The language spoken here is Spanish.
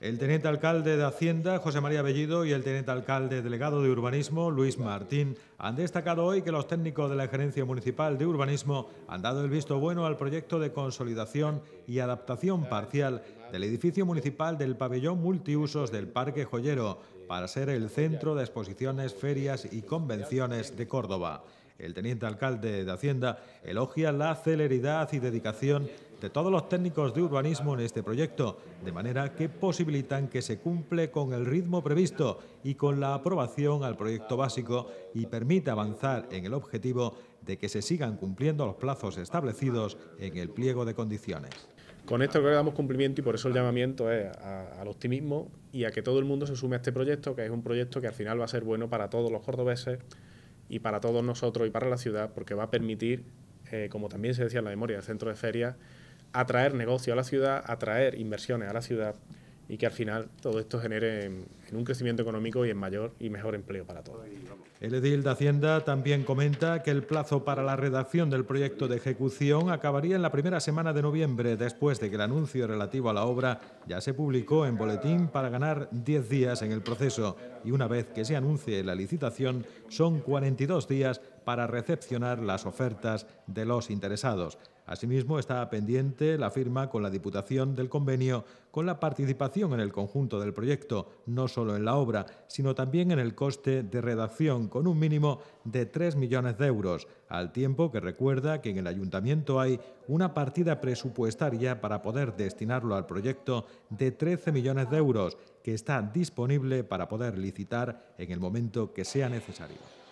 El teniente alcalde de Hacienda, José María Bellido, y el teniente alcalde delegado de Urbanismo, Luis Martín, han destacado hoy que los técnicos de la Gerencia Municipal de Urbanismo han dado el visto bueno al proyecto de consolidación y adaptación parcial del edificio municipal del pabellón multiusos del Parque Joyero para ser el centro de exposiciones, ferias y convenciones de Córdoba el teniente alcalde de Hacienda elogia la celeridad y dedicación de todos los técnicos de urbanismo en este proyecto, de manera que posibilitan que se cumple con el ritmo previsto y con la aprobación al proyecto básico y permita avanzar en el objetivo de que se sigan cumpliendo los plazos establecidos en el pliego de condiciones. Con esto que le damos cumplimiento y por eso el llamamiento es al optimismo y a que todo el mundo se sume a este proyecto, que es un proyecto que al final va a ser bueno para todos los cordobeses y para todos nosotros y para la ciudad, porque va a permitir, eh, como también se decía en la memoria del centro de ferias, atraer negocio a la ciudad, atraer inversiones a la ciudad y que al final todo esto genere en un crecimiento económico y en mayor y mejor empleo para todos. El edil de Hacienda también comenta que el plazo para la redacción del proyecto de ejecución acabaría en la primera semana de noviembre, después de que el anuncio relativo a la obra ya se publicó en boletín para ganar 10 días en el proceso. Y una vez que se anuncie la licitación, son 42 días para recepcionar las ofertas de los interesados. Asimismo, está pendiente la firma con la Diputación del convenio con la participación en el conjunto del proyecto, no solo en la obra, sino también en el coste de redacción, con un mínimo de 3 millones de euros, al tiempo que recuerda que en el ayuntamiento hay una partida presupuestaria para poder destinarlo al proyecto de 13 millones de euros, que está disponible para poder licitar en el momento que sea necesario.